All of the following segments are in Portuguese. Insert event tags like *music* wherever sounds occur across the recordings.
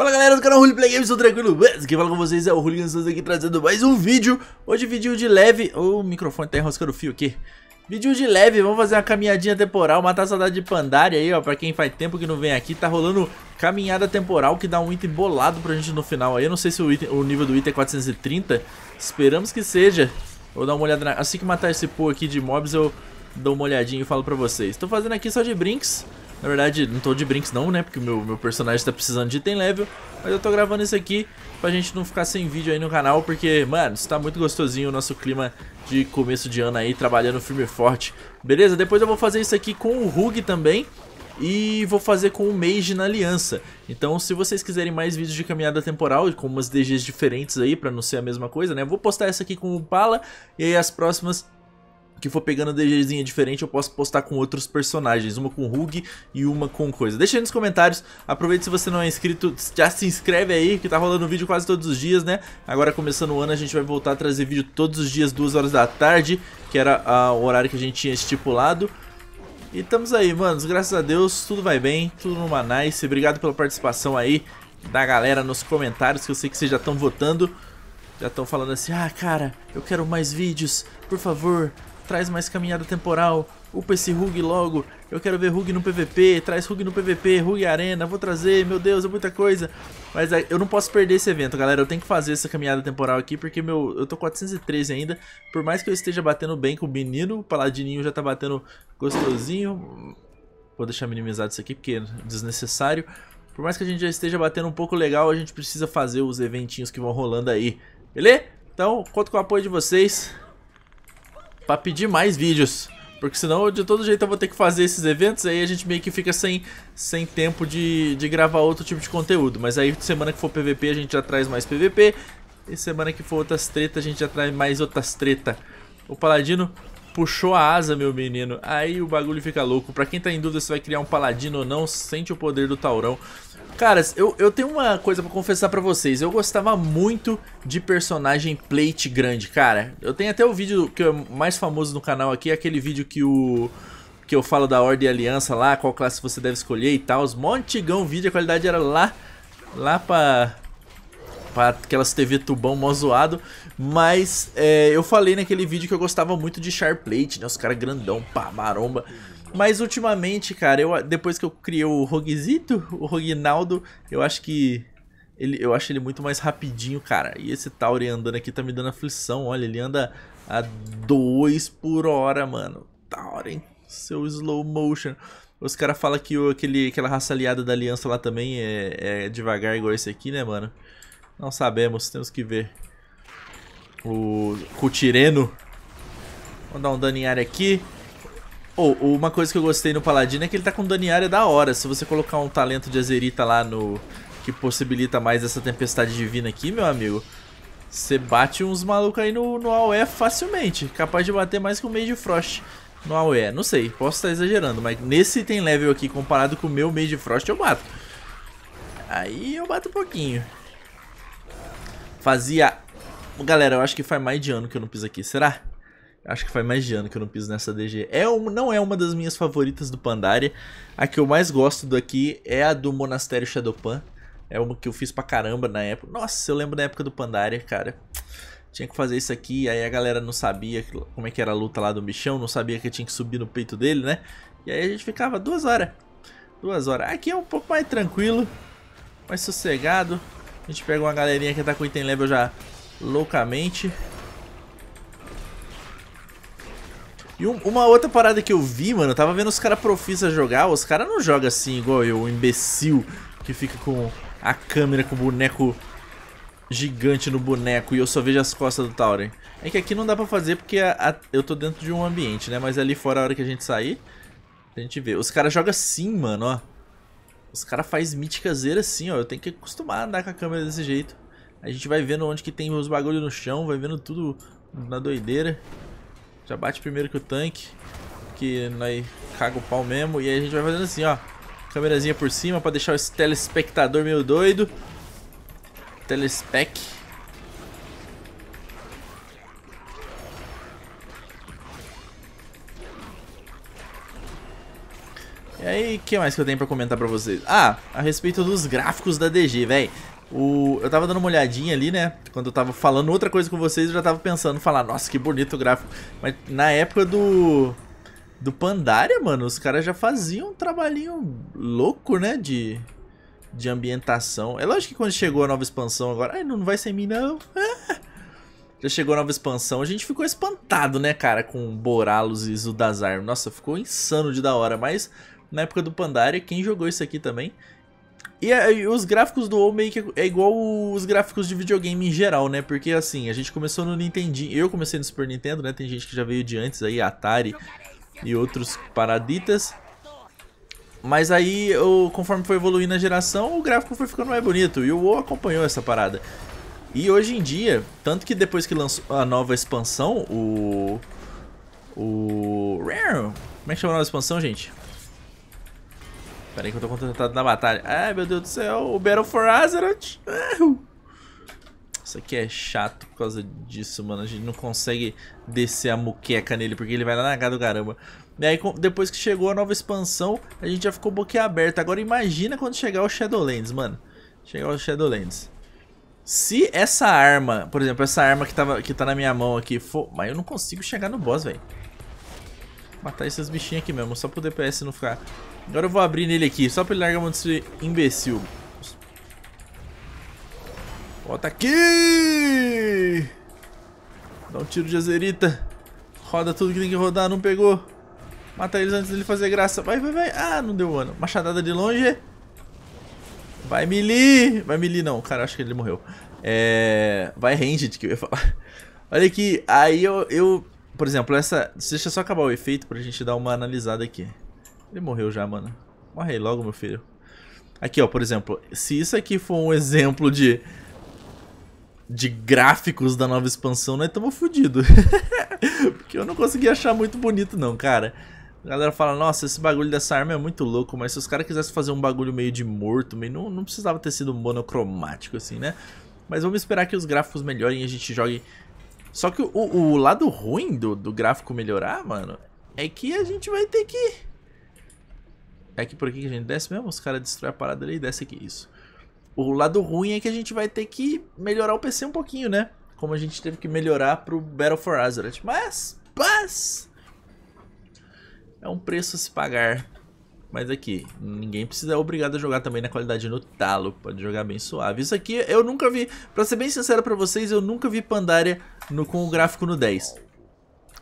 Fala galera do canal Play Games, tudo tranquilo? Quem fala com vocês é o Hooligan Santos aqui trazendo mais um vídeo Hoje vídeo de leve... Oh, o microfone tá enroscando o fio aqui Vídeo de leve, vamos fazer uma caminhadinha temporal, matar a saudade de Pandaria aí, ó Pra quem faz tempo que não vem aqui, tá rolando caminhada temporal que dá um item bolado pra gente no final aí Eu não sei se o, item, o nível do item é 430, esperamos que seja Vou dar uma olhada na... Assim que matar esse pô aqui de mobs eu dou uma olhadinha e falo pra vocês Tô fazendo aqui só de brinks na verdade, não tô de brinks não, né? Porque o meu, meu personagem tá precisando de item level. Mas eu tô gravando isso aqui pra gente não ficar sem vídeo aí no canal. Porque, mano, está muito gostosinho o nosso clima de começo de ano aí, trabalhando firme e forte. Beleza? Depois eu vou fazer isso aqui com o Rug também. E vou fazer com o Mage na aliança. Então, se vocês quiserem mais vídeos de caminhada temporal, com umas DGs diferentes aí, pra não ser a mesma coisa, né? Vou postar essa aqui com o Pala e aí as próximas que for pegando DGzinha diferente, eu posso postar com outros personagens, uma com Rug e uma com coisa. Deixa aí nos comentários, aproveita se você não é inscrito, já se inscreve aí, que tá rolando vídeo quase todos os dias, né? Agora começando o ano, a gente vai voltar a trazer vídeo todos os dias, 2 horas da tarde, que era ah, o horário que a gente tinha estipulado. E estamos aí, manos, graças a Deus, tudo vai bem, tudo numa nice, obrigado pela participação aí da galera nos comentários, que eu sei que vocês já estão votando. Já estão falando assim, ah, cara, eu quero mais vídeos, por favor, traz mais caminhada temporal, upa esse Rug logo, eu quero ver Rug no PVP, traz Rug no PVP, Rug Arena, vou trazer, meu Deus, é muita coisa. Mas eu não posso perder esse evento, galera, eu tenho que fazer essa caminhada temporal aqui, porque meu, eu tô 413 ainda, por mais que eu esteja batendo bem com o menino, o Paladininho já tá batendo gostosinho. Vou deixar minimizado isso aqui, porque é desnecessário. Por mais que a gente já esteja batendo um pouco legal, a gente precisa fazer os eventinhos que vão rolando aí, beleza? Então, conto com o apoio de vocês pra pedir mais vídeos. Porque senão, de todo jeito, eu vou ter que fazer esses eventos, aí a gente meio que fica sem, sem tempo de, de gravar outro tipo de conteúdo. Mas aí, semana que for PVP, a gente já traz mais PVP. E semana que for outras tretas, a gente já traz mais outras treta. O Paladino puxou a asa, meu menino. Aí o bagulho fica louco. Pra quem tá em dúvida se vai criar um paladino ou não, sente o poder do Taurão. Caras, eu, eu tenho uma coisa pra confessar pra vocês. Eu gostava muito de personagem plate grande, cara. Eu tenho até o vídeo que é mais famoso no canal aqui, aquele vídeo que o... Que eu falo da Ordem e Aliança lá, qual classe você deve escolher e tal. Os montigão vídeo, a qualidade era lá... Lá pra para aquelas TV tubão mó zoado. Mas é, eu falei naquele vídeo que eu gostava muito de Sharplate, né? Os caras grandão, pá, maromba. Mas ultimamente, cara, eu, depois que eu criei o Roguizito, o Roginaldo, eu acho que. Ele, eu acho ele muito mais rapidinho, cara. E esse Tauri andando aqui tá me dando aflição. Olha, ele anda a 2 por hora, mano. Tauri, seu slow motion. Os caras falam que o, aquele, aquela raça aliada da aliança lá também é, é devagar igual esse aqui, né, mano? Não sabemos, temos que ver. O Cutireno. Vamos dar um dano em área aqui. Ou oh, uma coisa que eu gostei no Paladino é que ele tá com dano em área da hora. Se você colocar um talento de Azerita lá no... Que possibilita mais essa tempestade divina aqui, meu amigo. Você bate uns malucos aí no, no AOE facilmente. Capaz de bater mais que o Mage Frost no AOE. Não sei, posso estar exagerando, mas nesse item level aqui, comparado com o meu Mage Frost, eu bato. Aí eu bato um pouquinho. Fazia... Galera, eu acho que faz mais de ano que eu não piso aqui, será? Acho que faz mais de ano que eu não piso nessa DG. É um, não é uma das minhas favoritas do Pandaria. A que eu mais gosto daqui é a do Monastério Shadowpan. É uma que eu fiz pra caramba na época. Nossa, eu lembro da época do Pandaria, cara. Tinha que fazer isso aqui, aí a galera não sabia como é que era a luta lá do bichão, não sabia que tinha que subir no peito dele, né? E aí a gente ficava duas horas. Duas horas. Aqui é um pouco mais tranquilo, mais sossegado. A gente pega uma galerinha que tá com item level já loucamente. E um, uma outra parada que eu vi, mano, eu tava vendo os caras profissa jogar, os caras não jogam assim igual eu, o imbecil que fica com a câmera com o boneco gigante no boneco e eu só vejo as costas do Tauren. É que aqui não dá pra fazer porque a, a, eu tô dentro de um ambiente, né, mas ali fora a hora que a gente sair, a gente vê. Os caras jogam assim, mano, ó. Os caras fazem míticas assim, ó. Eu tenho que acostumar a andar com a câmera desse jeito. A gente vai vendo onde que tem os bagulho no chão, vai vendo tudo na doideira. Já bate primeiro que o tanque, que nós caga o pau mesmo. E aí a gente vai fazendo assim, ó. Câmerazinha por cima pra deixar o telespectador meio doido. Telespec. E aí, o que mais que eu tenho pra comentar pra vocês? Ah, a respeito dos gráficos da DG, velho. O... Eu tava dando uma olhadinha ali, né? Quando eu tava falando outra coisa com vocês, eu já tava pensando, falar, nossa, que bonito o gráfico. Mas na época do. Do Pandaria, mano, os caras já faziam um trabalhinho louco, né? De. De ambientação. É lógico que quando chegou a nova expansão agora. Ai, não vai ser mim, não. *laughs* já chegou a nova expansão. A gente ficou espantado, né, cara, com Boralos e Zudazar. Nossa, ficou insano de da hora, mas na época do Pandaria, quem jogou isso aqui também. E, é, e os gráficos do WoW meio que é igual os gráficos de videogame em geral, né? Porque assim, a gente começou no Nintendo eu comecei no Super Nintendo, né? Tem gente que já veio de antes aí, Atari e outros paraditas. Mas aí, eu, conforme foi evoluindo a geração, o gráfico foi ficando mais bonito. E o WoW acompanhou essa parada. E hoje em dia, tanto que depois que lançou a nova expansão, o... O... Como é que chama a nova expansão, gente? Peraí que eu tô concentrado na batalha. Ai, meu Deus do céu, o Battle for Azeroth. Isso aqui é chato por causa disso, mano. A gente não consegue descer a muqueca nele, porque ele vai lá na cara do caramba. E aí, depois que chegou a nova expansão, a gente já ficou boquiaberto. Agora imagina quando chegar o Shadowlands, mano. Chegar o Shadowlands. Se essa arma, por exemplo, essa arma que, tava, que tá na minha mão aqui for... Mas eu não consigo chegar no boss, velho. Matar esses bichinhos aqui mesmo, só pro DPS não ficar Agora eu vou abrir nele aqui, só pra ele largar a mão desse imbecil. Bota aqui! Dá um tiro de azerita. Roda tudo que tem que rodar, não pegou. Mata eles antes dele fazer graça. Vai, vai, vai. Ah, não deu ano. Machadada de longe. Vai, melee. Vai, melee não. Cara, acho que ele morreu. É... Vai, ranged, que eu ia falar. *laughs* Olha aqui. Aí eu, eu... Por exemplo, essa... Deixa só acabar o efeito pra gente dar uma analisada aqui. Ele morreu já, mano. Morre aí logo, meu filho. Aqui, ó, por exemplo, se isso aqui for um exemplo de de gráficos da nova expansão, nós estamos fodidos. *laughs* Porque eu não consegui achar muito bonito não, cara. A galera fala, nossa, esse bagulho dessa arma é muito louco, mas se os caras quisessem fazer um bagulho meio de morto, meio, não, não precisava ter sido monocromático assim, né? Mas vamos esperar que os gráficos melhorem e a gente jogue... Só que o, o lado ruim do, do gráfico melhorar, mano, é que a gente vai ter que é que por aqui que a gente desce mesmo, os caras destroem a parada ali e desce aqui, isso. O lado ruim é que a gente vai ter que melhorar o PC um pouquinho, né? Como a gente teve que melhorar pro Battle for Azeroth. Mas, mas... É um preço a se pagar. Mas aqui, ninguém precisa é obrigado a jogar também na qualidade no talo. Pode jogar bem suave. Isso aqui eu nunca vi, pra ser bem sincero pra vocês, eu nunca vi Pandaria no, com o gráfico no 10.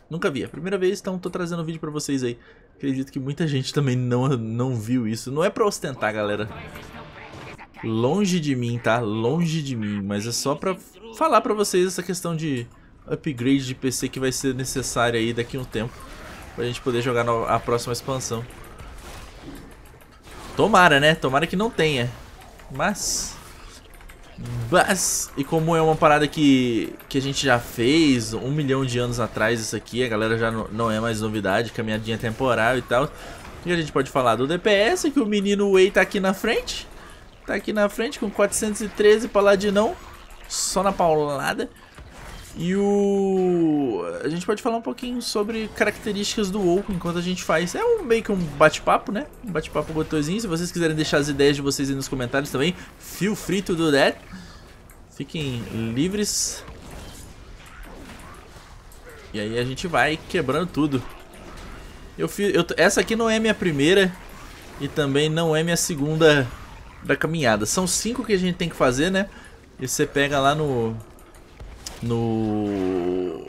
Nunca vi, é a primeira vez, então tô trazendo um vídeo pra vocês aí Acredito que muita gente também não, não viu isso. Não é pra ostentar, galera. Longe de mim, tá? Longe de mim. Mas é só pra falar pra vocês essa questão de upgrade de PC que vai ser necessária aí daqui a um tempo. Pra gente poder jogar a próxima expansão. Tomara, né? Tomara que não tenha. Mas... Mas, e como é uma parada que, que a gente já fez um milhão de anos atrás isso aqui, a galera já não, não é mais novidade, caminhadinha temporal e tal. E a gente pode falar do DPS, que o menino Wei tá aqui na frente. Tá aqui na frente com 413 paladinão, só na paulada. E o. A gente pode falar um pouquinho sobre características do WoW enquanto a gente faz. É um, meio que um bate-papo, né? Um bate-papo gotosinho. Se vocês quiserem deixar as ideias de vocês aí nos comentários também, feel free to do that. Fiquem livres. E aí a gente vai quebrando tudo. Eu fiz, eu, essa aqui não é minha primeira e também não é minha segunda da caminhada. São cinco que a gente tem que fazer, né? E você pega lá no no...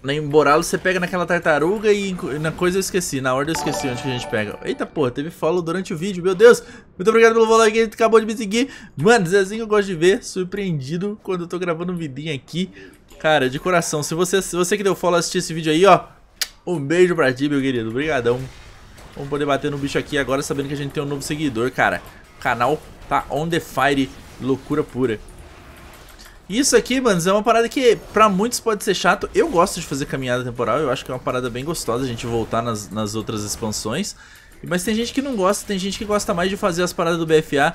Na Emboralo você pega naquela tartaruga e na coisa eu esqueci, na ordem eu esqueci onde que a gente pega. Eita porra, teve follow durante o vídeo, meu Deus! Muito obrigado pelo follow que acabou de me seguir. Mano, Zezinho eu gosto de ver, surpreendido quando eu tô gravando um vidinho aqui. Cara, de coração, se você, se você que deu follow assistir esse vídeo aí, ó, um beijo pra ti, meu querido, obrigadão. Vamos poder bater no bicho aqui agora sabendo que a gente tem um novo seguidor, cara. O canal tá on the fire, loucura pura. Isso aqui, mano, é uma parada que pra muitos pode ser chato. Eu gosto de fazer caminhada temporal, eu acho que é uma parada bem gostosa a gente voltar nas, nas outras expansões. Mas tem gente que não gosta, tem gente que gosta mais de fazer as paradas do BFA.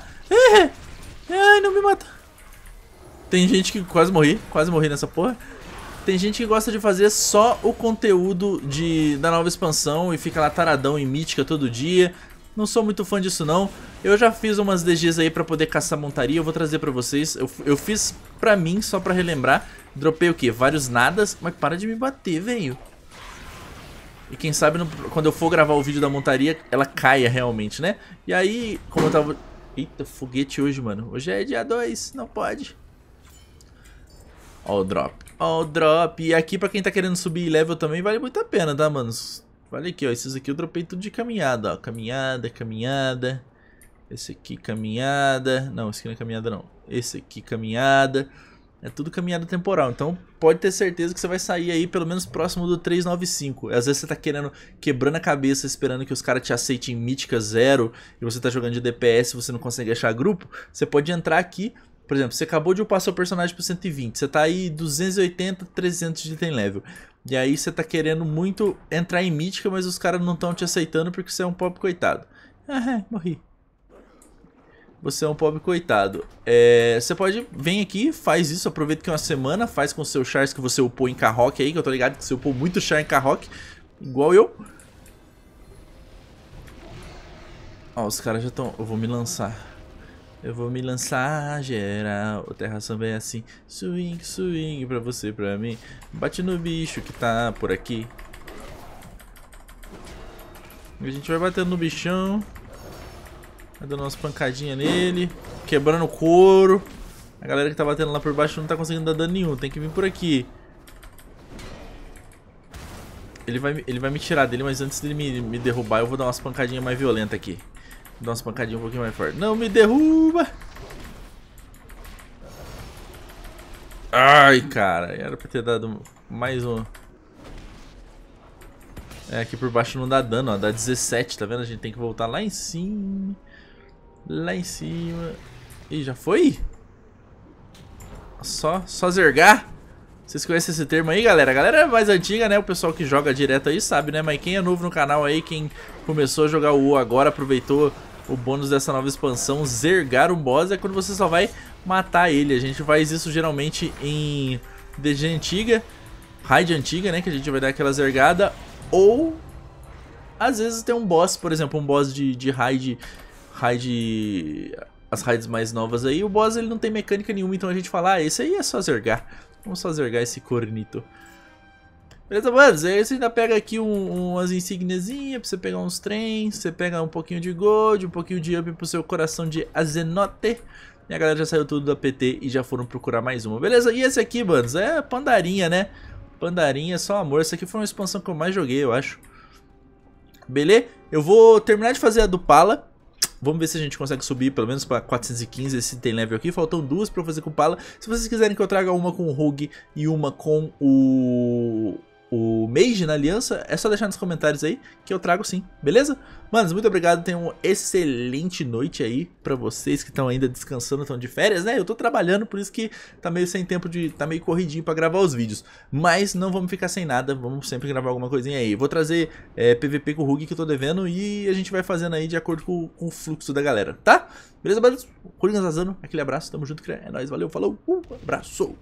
Ai, não me mata. Tem gente que quase morri, quase morri nessa porra. Tem gente que gosta de fazer só o conteúdo de, da nova expansão e fica lá taradão em mítica todo dia. Não sou muito fã disso não. Eu já fiz umas DGs aí pra poder caçar montaria, eu vou trazer pra vocês. Eu, eu fiz pra mim, só pra relembrar. Dropei o quê? Vários nadas. Mas para de me bater, velho. E quem sabe no, quando eu for gravar o vídeo da montaria, ela caia realmente, né? E aí, como eu tava... Eita, foguete hoje, mano. Hoje é dia 2, não pode. Ó o drop. Ó o drop. E aqui pra quem tá querendo subir level também, vale muito a pena, tá, mano? Olha aqui, ó. Esses aqui eu dropei tudo de caminhada, ó. Caminhada, caminhada. Esse aqui, caminhada. Não, esse aqui não é caminhada, não. Esse aqui, caminhada. É tudo caminhada temporal. Então pode ter certeza que você vai sair aí pelo menos próximo do 395. Às vezes você tá querendo, quebrando a cabeça, esperando que os caras te aceitem mítica zero e você tá jogando de DPS você não consegue achar grupo. Você pode entrar aqui. Por exemplo, você acabou de upar seu personagem pro 120, você tá aí 280, 300 de item level. E aí você tá querendo muito entrar em mítica, mas os caras não estão te aceitando porque você é um pobre coitado. Ah, é, morri. Você é um pobre coitado. É, você pode vir aqui, faz isso, aproveita que é uma semana, faz com seus chars que você upou em carroque aí, que eu tô ligado que você upou muito char em carroque. igual eu. Ó, os caras já estão... Eu vou me lançar. Eu vou me lançar geral. O terração vem é assim. Swing, swing pra você, pra mim. Bate no bicho que tá por aqui. A gente vai batendo no bichão. Vai dando umas pancadinhas nele. Quebrando o couro. A galera que tá batendo lá por baixo não tá conseguindo dar dano nenhum. Tem que vir por aqui. Ele vai, ele vai me tirar dele, mas antes dele me, me derrubar, eu vou dar umas pancadinhas mais violentas aqui. Dá umas pancadinhas um pouquinho mais forte. Não me derruba! Ai, cara. Era pra ter dado mais um. É, aqui por baixo não dá dano, ó. Dá 17, tá vendo? A gente tem que voltar lá em cima. Lá em cima. Ih, já foi? Só, só zergar? Vocês conhecem esse termo aí, galera? A galera é mais antiga, né? O pessoal que joga direto aí sabe, né? Mas quem é novo no canal aí, quem começou a jogar o WoW agora, aproveitou o bônus dessa nova expansão, zergar um boss, é quando você só vai matar ele. A gente faz isso geralmente em DG antiga, raid antiga, né? Que a gente vai dar aquela zergada. Ou, às vezes tem um boss, por exemplo, um boss de, de raid... Raid as raids mais novas aí, o boss ele não tem mecânica nenhuma, então a gente fala, ah, esse aí é só zergar. Vamos fazer esse cornito. Beleza, mano? Aí você ainda pega aqui um, umas insignezinhas pra você pegar uns trens. Você pega um pouquinho de gold, um pouquinho de up pro seu coração de azenote. E a galera já saiu tudo da PT e já foram procurar mais uma, beleza? E esse aqui, mano, é pandarinha, né? Pandarinha, só amor. Essa aqui foi uma expansão que eu mais joguei, eu acho. Beleza? Eu vou terminar de fazer a do Pala. Vamos ver se a gente consegue subir pelo menos para 415 esse item level aqui. Faltam duas para fazer com o Pala. Se vocês quiserem que eu traga uma com o Rogue e uma com o o Mage na aliança, é só deixar nos comentários aí que eu trago sim, beleza? Manos, muito obrigado, tenham uma excelente noite aí pra vocês que estão ainda descansando, estão de férias, né? Eu tô trabalhando, por isso que tá meio sem tempo de... tá meio corridinho pra gravar os vídeos. Mas não vamos ficar sem nada, vamos sempre gravar alguma coisinha aí. Vou trazer é, PVP com o Rug que eu tô devendo e a gente vai fazendo aí de acordo com, com o fluxo da galera, tá? Beleza, manos? Corinthians Azano, aquele abraço, tamo junto, é nóis, valeu, falou, um abraço!